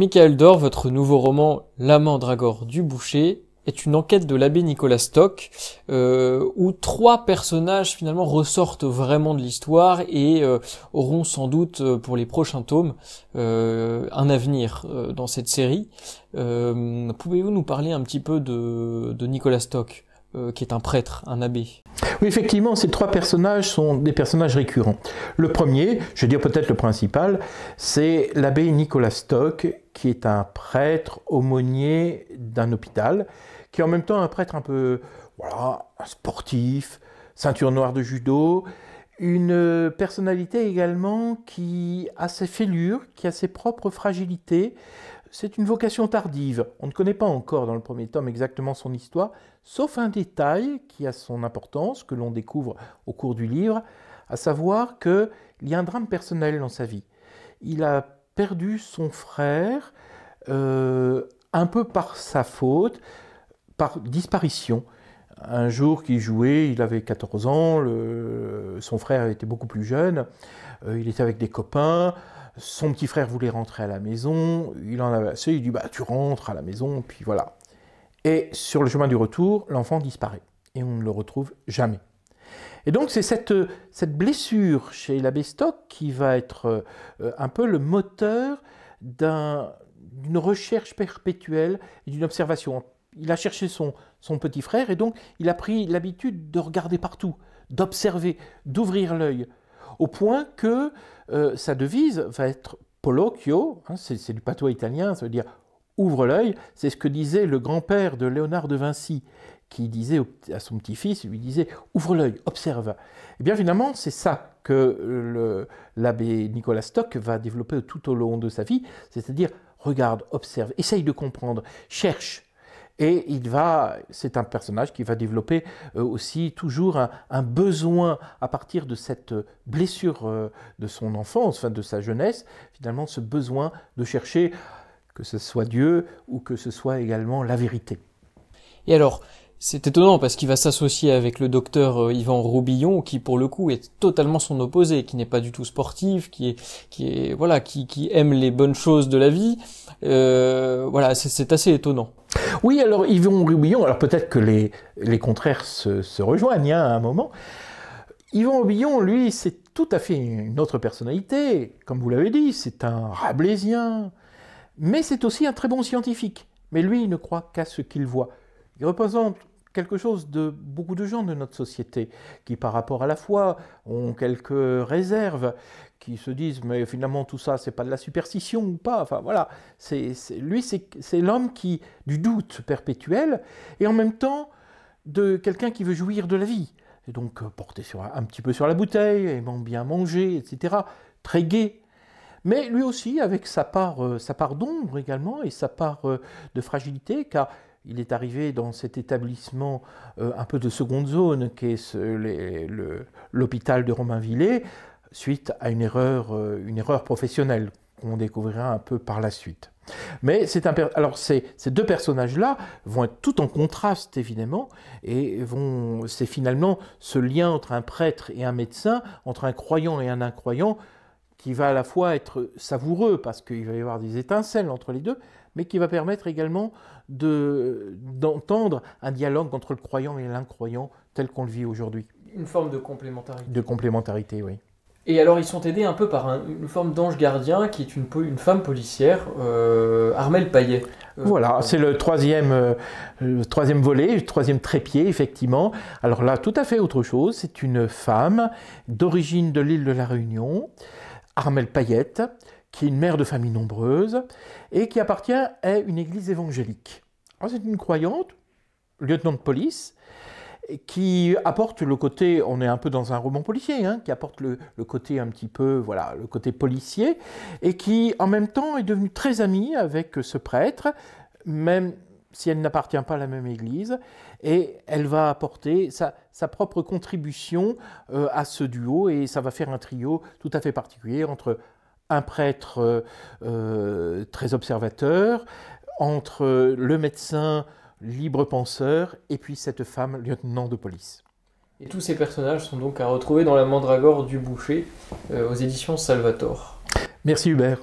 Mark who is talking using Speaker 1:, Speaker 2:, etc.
Speaker 1: Michael Dor, votre nouveau roman L'amant Dragor du Boucher est une enquête de l'abbé Nicolas Stock euh, où trois personnages finalement ressortent vraiment de l'histoire et euh, auront sans doute euh, pour les prochains tomes un avenir dans cette série. Pouvez-vous nous parler un petit peu de Nicolas Stock euh, qui est un prêtre, un abbé.
Speaker 2: Oui, effectivement, ces trois personnages sont des personnages récurrents. Le premier, je veux dire peut-être le principal, c'est l'abbé Nicolas Stock, qui est un prêtre aumônier d'un hôpital, qui est en même temps un prêtre un peu, voilà, sportif, ceinture noire de judo, une personnalité également qui a ses fêlures, qui a ses propres fragilités, c'est une vocation tardive. On ne connaît pas encore dans le premier tome exactement son histoire, sauf un détail qui a son importance, que l'on découvre au cours du livre, à savoir qu'il y a un drame personnel dans sa vie. Il a perdu son frère, euh, un peu par sa faute, par disparition. Un jour qu'il jouait, il avait 14 ans, son frère était beaucoup plus jeune, euh, il était avec des copains, son petit frère voulait rentrer à la maison, il en avait assez, il dit bah tu rentres à la maison, puis voilà. Et sur le chemin du retour, l'enfant disparaît et on ne le retrouve jamais. Et donc c'est cette, cette blessure chez l'abbé Stock qui va être euh, un peu le moteur d'une recherche perpétuelle et d'une observation. Il a cherché son, son petit frère et donc il a pris l'habitude de regarder partout, d'observer, d'ouvrir l'œil, au point que euh, sa devise va être Polocchio, hein, c'est du patois italien, ça veut dire ouvre l'œil, c'est ce que disait le grand-père de Léonard de Vinci, qui disait à son petit-fils, lui disait ouvre l'œil, observe. Et eh bien évidemment, c'est ça que euh, l'abbé Nicolas Stock va développer tout au long de sa vie, c'est-à-dire regarde, observe, essaye de comprendre, cherche, et il va, c'est un personnage qui va développer euh, aussi toujours un, besoin à partir de cette blessure euh, de son enfance, enfin de sa jeunesse, finalement ce besoin de chercher que ce soit Dieu
Speaker 1: ou que ce soit également la vérité. Et alors, c'est étonnant parce qu'il va s'associer avec le docteur euh, Yvan Roubillon, qui pour le coup est totalement son opposé, qui n'est pas du tout sportif, qui est qui est voilà qui, aime les bonnes choses de la vie. Euh, voilà, c'est assez étonnant.
Speaker 2: Oui, alors Yvan Roubillon, alors peut-être que les les contraires se, se rejoignent hein, à un moment. Yvan Roubillon, lui, c'est tout à fait une autre personnalité. Comme vous l'avez dit, c'est un rablésien, mais c'est aussi un très bon scientifique. Mais lui, il ne croit qu'à ce qu'il voit. Il représente quelque chose de beaucoup de gens de notre société qui, par rapport à la foi, ont quelques réserves, qui se disent mais finalement tout ça c'est pas de la superstition ou pas. Enfin voilà, c'est, lui c'est l'homme qui du doute perpétuel et en même temps de quelqu'un qui veut jouir de la vie et donc euh, porter sur un, petit peu sur la bouteille, aimant bien manger, etc. Très gai. Mais lui aussi avec sa part, euh, sa part d'ombre également et sa part euh, de fragilité, car il est arrivé dans cet établissement euh, un peu de seconde zone qui est l'hôpital de Romainvillers suite à une erreur, euh, une erreur professionnelle qu'on découvrira un peu par la suite. Mais alors ces, ces deux personnages-là vont être tout en contraste évidemment et c'est finalement ce lien entre un prêtre et un médecin, entre un croyant et un incroyant qui va à la fois être savoureux parce qu'il va y avoir des étincelles entre les deux, mais qui va permettre également d'entendre un dialogue entre le croyant et l'incroyant
Speaker 1: tel qu'on le vit aujourd'hui. Une forme de complémentarité. De
Speaker 2: complémentarité, oui.
Speaker 1: Et alors ils sont aidés un peu par une forme d'ange gardien qui est une, une femme policière, euh, Armel Paillet.
Speaker 2: Euh, voilà, c'est le troisième, euh, le troisième volet, le troisième trépied, effectivement. Alors là, tout à fait autre chose, c'est une femme d'origine de l'île de la Réunion Armel Payette, qui est une mère de famille nombreuse et qui appartient à une église évangélique. Ah, c'est une croyante, lieutenant de police, qui apporte le côté, on est un peu dans un roman policier, hein, qui apporte le, le, côté un petit peu, voilà, le côté policier, et qui en même temps est devenue très amie avec ce prêtre, même si elle n'appartient pas à la même Église, et elle va apporter sa, propre contribution euh, à ce duo, et ça va faire un trio tout à fait particulier entre un prêtre euh, euh, très observateur, entre le médecin libre penseur, et puis cette femme lieutenant de police.
Speaker 1: Et tous ces personnages sont donc à retrouver dans La Mandragore du Boucher, aux éditions Salvator.
Speaker 2: Merci Hubert.